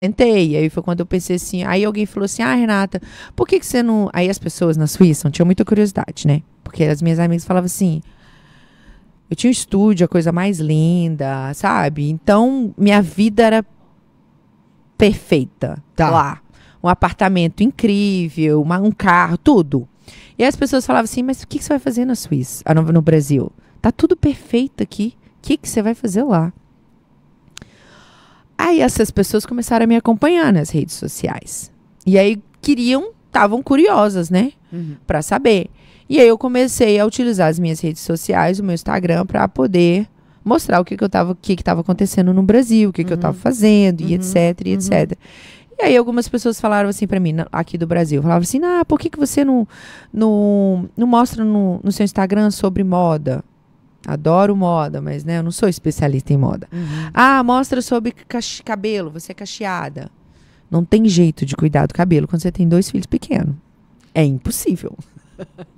Tentei. Aí foi quando eu pensei assim. Aí alguém falou assim: Ah, Renata, por que, que você não. Aí as pessoas na Suíça não tinham muita curiosidade, né? Porque as minhas amigas falavam assim. Eu tinha um estúdio, a coisa mais linda, sabe? Então, minha vida era perfeita tá. lá. Um apartamento incrível, uma, um carro, tudo. E as pessoas falavam assim: Mas o que, que você vai fazer na Suíça? Ah, no, no Brasil? Tá tudo perfeito aqui. O que, que você vai fazer lá? Aí essas pessoas começaram a me acompanhar nas redes sociais. E aí queriam, estavam curiosas, né? Uhum. Para saber. E aí eu comecei a utilizar as minhas redes sociais, o meu Instagram, para poder mostrar o que, que eu tava, o que estava acontecendo no Brasil, o que, uhum. que eu estava uhum. fazendo, e uhum. etc, e uhum. etc. E aí algumas pessoas falaram assim para mim, aqui do Brasil, falavam assim, ah, por que, que você não, não, não mostra no, no seu Instagram sobre moda? Adoro moda, mas né, eu não sou especialista em moda. Uhum. Ah, mostra sobre cabelo, você é cacheada. Não tem jeito de cuidar do cabelo quando você tem dois filhos pequenos. É impossível.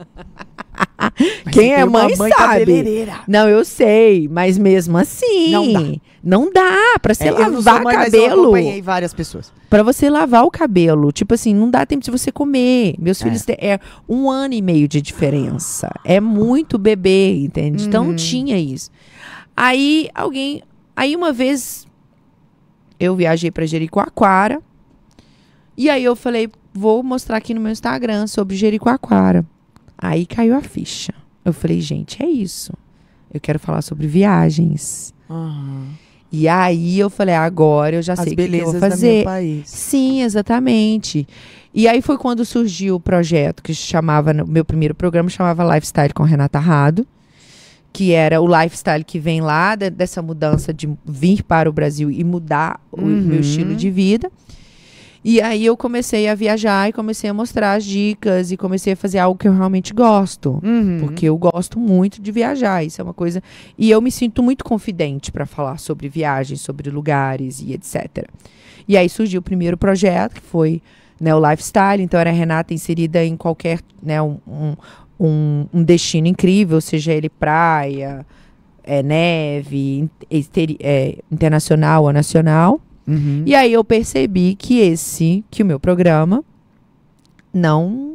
Quem é mãe, mãe sabe. Não, eu sei, mas mesmo assim. Não dá. Não dá pra você é, lavar mãe, cabelo. eu acompanhei várias pessoas. Pra você lavar o cabelo. Tipo assim, não dá tempo de você comer. Meus é. filhos têm é, um ano e meio de diferença. É muito bebê, entende? Então uhum. tinha isso. Aí alguém. Aí uma vez eu viajei pra Jericoacoara. E aí eu falei, vou mostrar aqui no meu Instagram sobre Jericoacoara. Aí caiu a ficha. Eu falei, gente, é isso. Eu quero falar sobre viagens. Uhum. E aí eu falei, agora eu já As sei o que, eu vou fazer. Da meu país. Sim, exatamente. E aí foi quando surgiu o projeto que chamava, meu primeiro programa chamava Lifestyle com Renata Rado, que era o lifestyle que vem lá de, dessa mudança de vir para o Brasil e mudar uhum. o meu uhum. estilo de vida. E aí eu comecei a viajar e comecei a mostrar as dicas e comecei a fazer algo que eu realmente gosto. Uhum. Porque eu gosto muito de viajar. Isso é uma coisa. E eu me sinto muito confidente para falar sobre viagens, sobre lugares e etc. E aí surgiu o primeiro projeto, que foi né, o lifestyle. Então era a Renata inserida em qualquer. Né, um, um, um destino incrível, seja ele praia, é, neve, é, internacional ou nacional. Uhum. E aí eu percebi que esse, que o meu programa, não.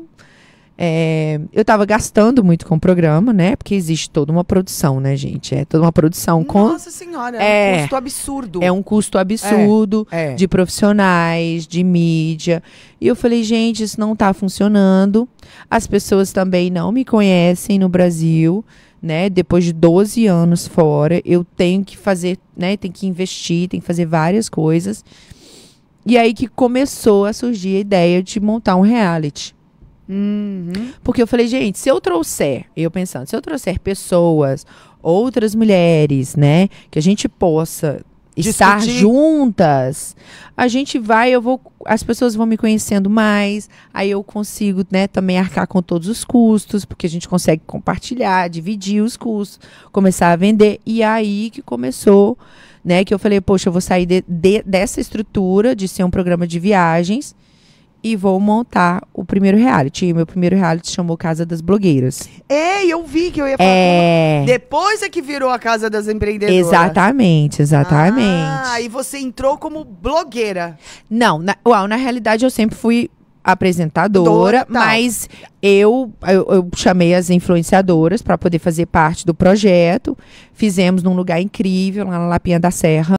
É, eu estava gastando muito com o programa, né? Porque existe toda uma produção, né, gente? É toda uma produção Nossa com. Nossa senhora, é, um é. custo absurdo. É um custo absurdo é, é, de profissionais, de mídia. E eu falei, gente, isso não está funcionando. As pessoas também não me conhecem no Brasil né? Depois de 12 anos fora, eu tenho que fazer, né? Tem que investir, tem que fazer várias coisas. E aí que começou a surgir a ideia de montar um reality. Uhum. Porque eu falei, gente, se eu trouxer, eu pensando, se eu trouxer pessoas, outras mulheres, né, que a gente possa estar discutir. juntas, a gente vai, eu vou, as pessoas vão me conhecendo mais, aí eu consigo, né, também arcar com todos os custos, porque a gente consegue compartilhar, dividir os custos, começar a vender e aí que começou, né, que eu falei, poxa, eu vou sair de, de, dessa estrutura de ser um programa de viagens e vou montar o primeiro reality. E meu primeiro reality chamou Casa das Blogueiras. Ei, eu vi que eu ia falar. É... Depois é que virou a Casa das Empreendedoras. Exatamente, exatamente. Ah, e você entrou como blogueira. Não, na, uau, na realidade eu sempre fui apresentadora, tá. mas eu, eu, eu, chamei as influenciadoras para poder fazer parte do projeto. Fizemos num lugar incrível, lá na Lapinha da Serra.